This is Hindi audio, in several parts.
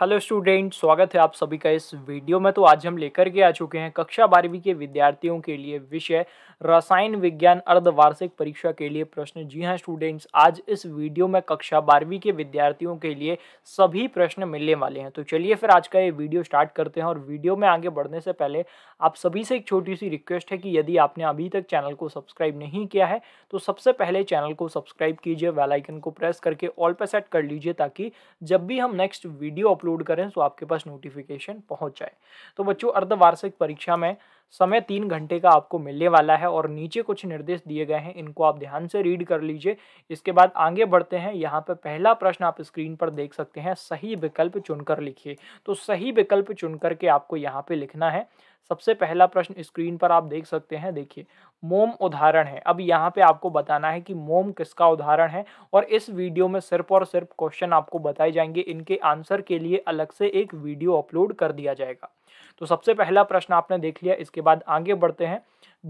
हेलो स्टूडेंट स्वागत है आप सभी का इस वीडियो में तो आज हम लेकर के आ चुके हैं कक्षा बारहवीं के विद्यार्थियों के लिए विषय रसायन विज्ञान अर्धवार्षिक परीक्षा के लिए प्रश्न जी हां स्टूडेंट्स आज इस वीडियो में कक्षा बारहवीं के विद्यार्थियों के लिए सभी प्रश्न मिलने वाले हैं तो चलिए फिर आज का ये वीडियो स्टार्ट करते हैं और वीडियो में आगे बढ़ने से पहले आप सभी से एक छोटी सी रिक्वेस्ट है कि यदि आपने अभी तक चैनल को सब्सक्राइब नहीं किया है तो सबसे पहले चैनल को सब्सक्राइब कीजिए वेलाइकन को प्रेस करके ऑल पर सेट कर लीजिए ताकि जब भी हम नेक्स्ट वीडियो अपलोड करें तो आपके पास नोटिफिकेशन पहुंच जाए तो बच्चों अर्धवार्षिक परीक्षा में समय तीन घंटे का आपको मिलने वाला है और नीचे कुछ निर्देश दिए गए हैं इनको आप ध्यान से रीड कर लीजिए इसके बाद आगे बढ़ते हैं यहाँ पर पहला प्रश्न आप स्क्रीन पर देख सकते हैं सही विकल्प चुनकर लिखिए तो सही विकल्प चुन करके आपको यहाँ पे लिखना है सबसे पहला प्रश्न स्क्रीन पर आप देख सकते हैं देखिए मोम उदाहरण है अब यहाँ पे आपको बताना है कि मोम किसका उदाहरण है और इस वीडियो में सिर्फ और सिर्फ क्वेश्चन आपको बताए जाएंगे इनके आंसर के लिए अलग से एक वीडियो अपलोड कर दिया जाएगा तो सबसे पहला प्रश्न आपने देख लिया इसके बाद आगे बढ़ते हैं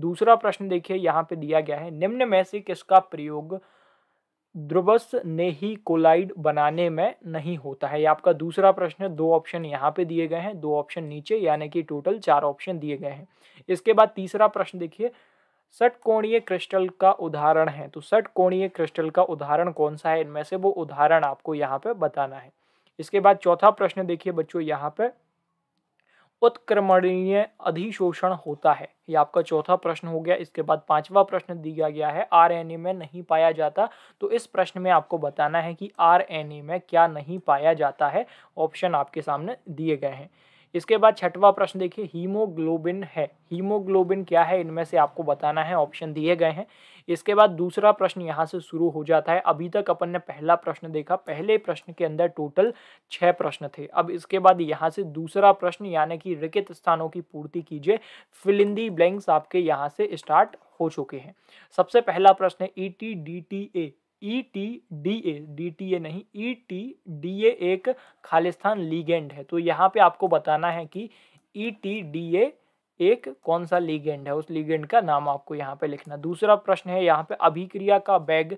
दूसरा प्रश्न देखिए यहाँ पे दिया गया है निम्न में से किसका प्रयोग द्रुवस ने ही कोलाइड बनाने में नहीं होता है ये आपका दूसरा प्रश्न है दो ऑप्शन यहाँ पे दिए गए हैं दो ऑप्शन नीचे यानी कि टोटल चार ऑप्शन दिए गए हैं इसके बाद तीसरा प्रश्न देखिए कोणीय क्रिस्टल का उदाहरण है तो कोणीय क्रिस्टल का उदाहरण कौन सा है इनमें से वो उदाहरण आपको यहाँ पे बताना है इसके बाद चौथा प्रश्न देखिए बच्चों यहाँ पे उत्क्रमणीय अधिशोषण होता है ये आपका चौथा प्रश्न हो गया इसके बाद पांचवा प्रश्न दिया गया है आरएनए में नहीं पाया जाता तो इस प्रश्न में आपको बताना है कि आरएनए में क्या नहीं पाया जाता है ऑप्शन आपके सामने दिए गए हैं इसके बाद छठवा प्रश्न देखिए हीमोग्लोबिन है हीमोग्लोबिन क्या है इनमें से आपको बताना है ऑप्शन दिए गए हैं इसके बाद दूसरा प्रश्न यहाँ से शुरू हो जाता है अभी तक अपन ने पहला प्रश्न देखा पहले प्रश्न के अंदर टोटल छः प्रश्न थे अब इसके बाद यहाँ से दूसरा प्रश्न यानी कि रिकित स्थानों की पूर्ति कीजिए फिलिंदी ब्लैंक्स आपके यहाँ से स्टार्ट हो चुके हैं सबसे पहला प्रश्न है E T D T A E T D A D T A नहीं ई टी डी ए एक खालिस्तान लीगेंड है तो यहाँ पे आपको बताना है कि ई टी डी ए एक कौन सा लीगेंड है उस लीगेंड का नाम आपको यहाँ पे लिखना दूसरा प्रश्न है यहाँ पे अभिक्रिया का बैग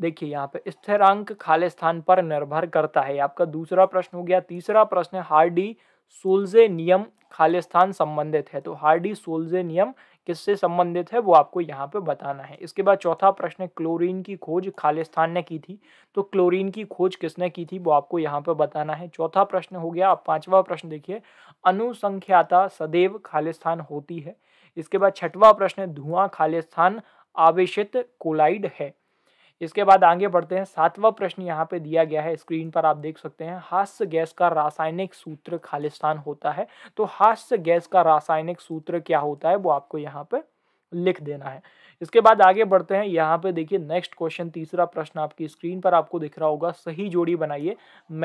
देखिए यहाँ पे स्थिरांक खालिस्तान पर निर्भर करता है आपका दूसरा प्रश्न हो गया तीसरा प्रश्न हार्डी सोल्जे नियम स्थान संबंधित है तो हार्डी सोल्जे नियम किससे संबंधित है वो आपको यहाँ पे बताना है इसके बाद चौथा प्रश्न क्लोरीन की खोज खालिस्तान ने की थी तो क्लोरीन की खोज किसने की थी वो आपको यहाँ पे बताना है चौथा प्रश्न हो गया अब पांचवा प्रश्न देखिए अनुसंख्याता सदैव खालिस्तान होती है इसके बाद छठवा प्रश्न धुआं खालिस्तान आवेशित कोलाइड है इसके बाद आगे बढ़ते हैं सातवां प्रश्न यहाँ पे दिया गया है स्क्रीन पर आप देख सकते हैं हास्य गैस का रासायनिक सूत्र खालिस्तान होता है तो हास्य गैस का रासायनिक सूत्र क्या होता है वो आपको यहाँ पे लिख देना है इसके बाद आगे बढ़ते हैं यहाँ पे देखिए नेक्स्ट क्वेश्चन तीसरा प्रश्न आपकी स्क्रीन पर आपको दिख रहा होगा सही जोड़ी बनाइए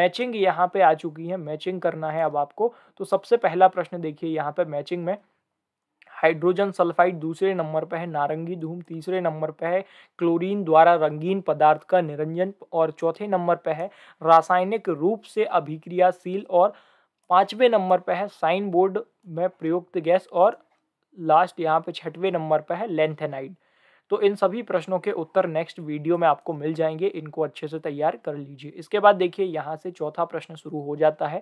मैचिंग यहाँ पे आ चुकी है मैचिंग करना है अब आपको तो सबसे पहला प्रश्न देखिए यहाँ पे मैचिंग में हाइड्रोजन सल्फाइड दूसरे नंबर पर है नारंगी धूम तीसरे नंबर पर है क्लोरीन द्वारा रंगीन पदार्थ का निरंजन और चौथे नंबर पर है रासायनिक रूप से अभिक्रियाशील और पाँचवें नंबर पर है साइन बोर्ड में प्रयुक्त गैस और लास्ट यहाँ पे छठवें नंबर पर है लेंथेनाइड तो इन सभी प्रश्नों के उत्तर नेक्स्ट वीडियो में आपको मिल जाएंगे इनको अच्छे से तैयार कर लीजिए इसके बाद देखिए यहाँ से चौथा प्रश्न शुरू हो जाता है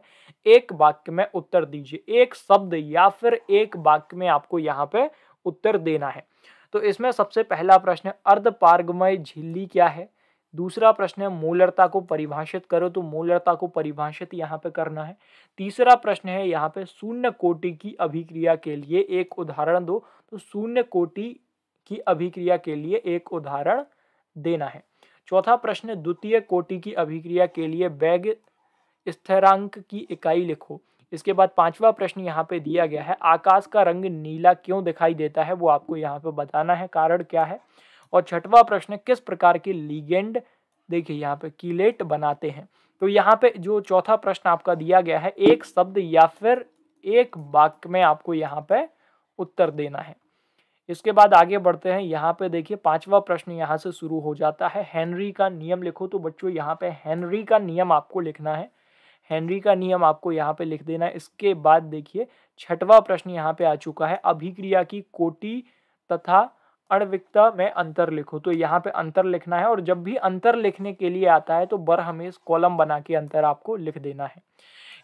एक वाक्य में उत्तर दीजिए एक शब्द या फिर एक वाक्य में आपको यहाँ पे उत्तर देना है तो इसमें सबसे पहला प्रश्न अर्धपार्गमय झिल्ली क्या है दूसरा प्रश्न है मूलरता को परिभाषित करो तो मूलरता को परिभाषित यहाँ पे करना है तीसरा प्रश्न है यहाँ पे शून्य कोटि की अभिक्रिया के लिए एक उदाहरण दो तो शून्य कोटि की अभिक्रिया के लिए एक उदाहरण देना है चौथा प्रश्न द्वितीय कोटि की अभिक्रिया के लिए बैग स्थिरांक की इकाई लिखो इसके बाद पांचवा प्रश्न यहाँ पे दिया गया है आकाश का रंग नीला क्यों दिखाई देता है वो आपको यहाँ पे बताना है कारण क्या है और छठवा प्रश्न किस प्रकार के लीगेंड देखिए यहाँ पे कीलेट बनाते हैं तो यहाँ पे जो चौथा प्रश्न आपका दिया गया है एक शब्द या फिर एक वाक्य में आपको यहाँ पे उत्तर देना है इसके बाद आगे बढ़ते हैं यहाँ पे देखिए पांचवा प्रश्न यहाँ से शुरू हो जाता है हेनरी का नियम लिखो तो बच्चों यहाँ पे हेनरी का नियम आपको लिखना है हेनरी का नियम आपको यहाँ पे लिख देना है इसके बाद देखिए छठवा प्रश्न यहाँ पे आ चुका है अभिक्रिया की कोटि तथा अणविकता में अंतर लिखो तो यहाँ पे अंतर लिखना है और जब भी अंतर लिखने के लिए आता है तो बर हमेश कॉलम बना के अंतर आपको लिख देना है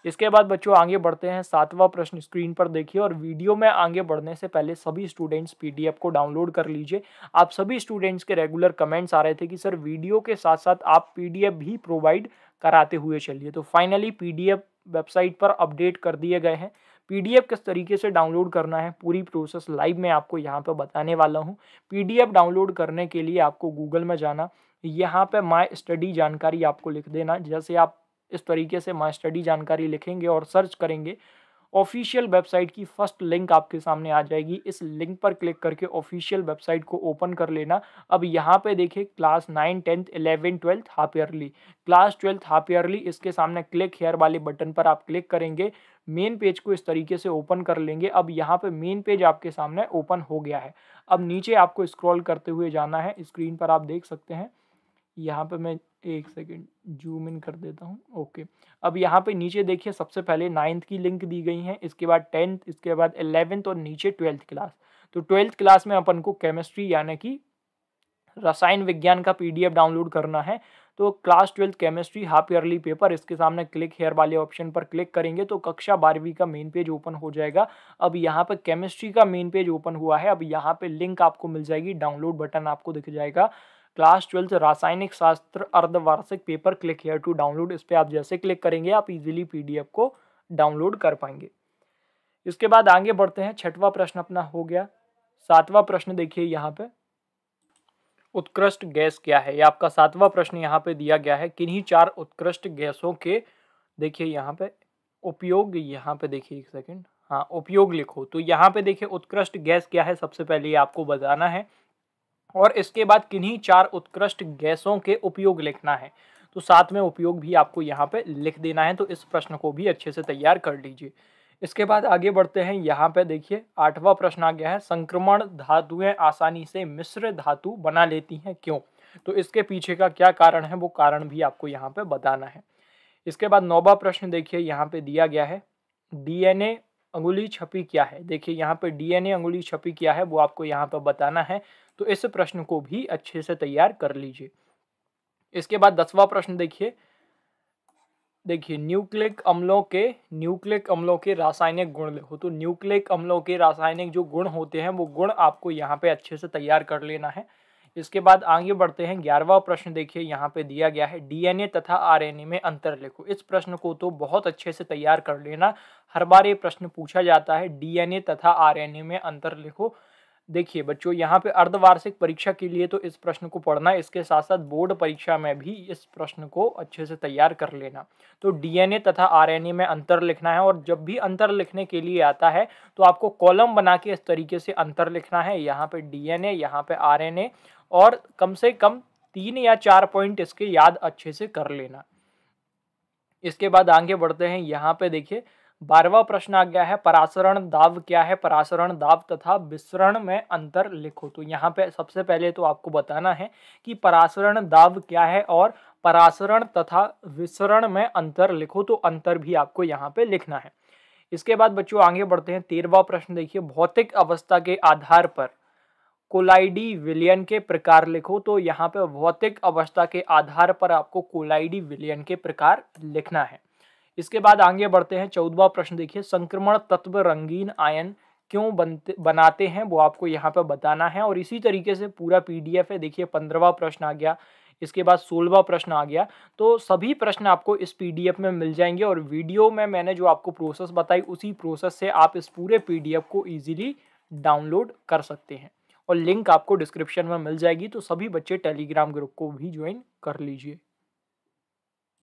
इसके बाद बच्चों आगे बढ़ते हैं सातवां प्रश्न स्क्रीन पर देखिए और वीडियो में आगे बढ़ने से पहले सभी स्टूडेंट्स पीडीएफ को डाउनलोड कर लीजिए आप सभी स्टूडेंट्स के रेगुलर कमेंट्स आ रहे थे कि सर वीडियो के साथ साथ आप पीडीएफ भी प्रोवाइड कराते हुए चलिए तो फाइनली पीडीएफ वेबसाइट पर अपडेट कर दिए गए हैं पीडीएफ किस तरीके से डाउनलोड करना है पूरी प्रोसेस लाइव मैं आपको यहाँ पर बताने वाला हूँ पीडीएफ डाउनलोड करने के लिए आपको गूगल में जाना यहाँ पे माई स्टडी जानकारी आपको लिख देना जैसे आप इस तरीके से माई स्टडी जानकारी लिखेंगे और सर्च करेंगे ऑफिशियल वेबसाइट की फर्स्ट लिंक आपके सामने आ जाएगी इस लिंक पर क्लिक करके ऑफिशियल वेबसाइट को ओपन कर लेना अब यहाँ पे देखिए class nine tenth eleven twelfth half yearly class twelfth half yearly इसके सामने क्लिक हेयर वाले बटन पर आप क्लिक करेंगे मेन पेज को इस तरीके से ओपन कर लेंगे अब यहाँ पे मेन पेज आपके सामने ओपन हो गया है अब नीचे आपको स्क्रॉल करते हुए जाना है स्क्रीन पर आप देख सकते हैं यहाँ पर मैं एक सेकेंड जूम इन कर देता हूँ ओके अब यहाँ पे नीचे देखिए सबसे पहले नाइन्थ की लिंक दी गई है इसके बाद टेंथ इसके बाद एलेवेंथ और नीचे ट्वेल्थ क्लास तो ट्वेल्थ क्लास में अपन को केमिस्ट्री यानी कि रसायन विज्ञान का पीडीएफ डाउनलोड करना है तो class twelfth chemistry half yearly paper इसके सामने क्लिक हेयर वाले ऑप्शन पर क्लिक करेंगे तो कक्षा बारहवीं का मेन पेज ओपन हो जाएगा अब यहाँ पर केमिस्ट्री का मेन पेज ओपन हुआ है अब यहाँ पे लिंक आपको मिल जाएगी डाउनलोड बटन आपको दिख जाएगा क्लास ट्वेल्थ रासायनिक शास्त्र अर्धवार्षिक paper click here to download इस पर आप जैसे क्लिक करेंगे आप इजीली पीडीएफ को डाउनलोड कर पाएंगे इसके बाद आगे बढ़ते हैं छठवा प्रश्न अपना हो गया सातवां प्रश्न देखिए यहाँ पे उत्कृष्ट गैस क्या है ये आपका सातवां प्रश्न यहाँ पे दिया गया है किन्हीं चार उत्कृष्ट गैसों के देखिए यहाँ पे उपयोग यहाँ पे देखिए एक सेकेंड हाँ उपयोग लिखो तो यहाँ पे देखिए उत्कृष्ट गैस क्या है सबसे पहले आपको बताना है और इसके बाद किन्हीं चार उत्कृष्ट गैसों के उपयोग लिखना है तो साथ में उपयोग भी आपको यहाँ पे लिख देना है तो इस प्रश्न को भी अच्छे से तैयार कर लीजिए इसके बाद आगे बढ़ते हैं यहाँ पे देखिए आठवां प्रश्न आ गया है संक्रमण धातुएं आसानी से मिश्र धातु बना लेती हैं क्यों तो इसके पीछे का क्या कारण है वो कारण भी आपको यहाँ पे बताना है इसके बाद नौवा प्रश्न देखिए यहाँ पे दिया गया है डीएनए अंगुली छपी क्या है देखिए यहाँ पे डीएनए अंगुली छपी क्या है वो आपको यहाँ पर बताना है तो इस प्रश्न को भी अच्छे से तैयार कर लीजिए इसके बाद दसवा प्रश्न देखिए देखिए न्यूक्लिक अम्लों के न्यूक्लिक अम्लों के रासायनिक गुण लिखो तो न्यूक्लिक अम्लों के रासायनिक जो गुण होते हैं वो गुण आपको यहाँ पे अच्छे से तैयार कर लेना है इसके बाद आगे बढ़ते हैं ग्यारहवा प्रश्न देखिए यहाँ पे दिया गया है डीएनए तथा आरएनए में अंतर लिखो इस प्रश्न को तो बहुत अच्छे से तैयार कर लेना हर बार ये प्रश्न पूछा जाता है डीएनए तथा आरएनए में अंतर लिखो देखिए बच्चों यहाँ पे अर्धवार्षिक परीक्षा के लिए तो इस प्रश्न को पढ़ना इसके साथ साथ बोर्ड परीक्षा में भी इस प्रश्न को अच्छे से तैयार कर लेना तो डीएनए तथा आरएनए में अंतर लिखना है और जब भी अंतर लिखने के लिए आता है तो आपको कॉलम बना के इस तरीके से अंतर लिखना है यहाँ पे डीएनए यहाँ पे आर और कम से कम तीन या चार पॉइंट इसके याद अच्छे से कर लेना इसके बाद आगे बढ़ते हैं यहाँ पे देखिए बारहवा प्रश्न आ गया है परासरण दाव क्या है परासरण दाव तथा विसरण में अंतर लिखो तो यहाँ पे सबसे पहले तो आपको बताना है कि परासरण दाव क्या है और परासरण तथा विसरण में अंतर लिखो तो अंतर भी आपको यहाँ पे लिखना है इसके बाद बच्चों आगे बढ़ते हैं तेरवा प्रश्न देखिए भौतिक अवस्था के आधार पर कोलाइडी विलियन के प्रकार लिखो तो यहाँ पे भौतिक अवस्था के आधार पर आपको कोलाइडी विलियन के प्रकार लिखना है इसके बाद आगे बढ़ते हैं चौदवा प्रश्न देखिए संक्रमण तत्व रंगीन आयन क्यों बनते बनाते हैं वो आपको यहाँ पर बताना है और इसी तरीके से पूरा पीडीएफ है देखिए पंद्रवा प्रश्न आ गया इसके बाद सोलवा प्रश्न आ गया तो सभी प्रश्न आपको इस पीडीएफ में मिल जाएंगे और वीडियो में मैंने जो आपको प्रोसेस बताई उसी प्रोसेस से आप इस पूरे पीडीएफ को ईजिली डाउनलोड कर सकते हैं और लिंक आपको डिस्क्रिप्शन में मिल जाएगी तो सभी बच्चे टेलीग्राम ग्रुप को भी ज्वाइन कर लीजिए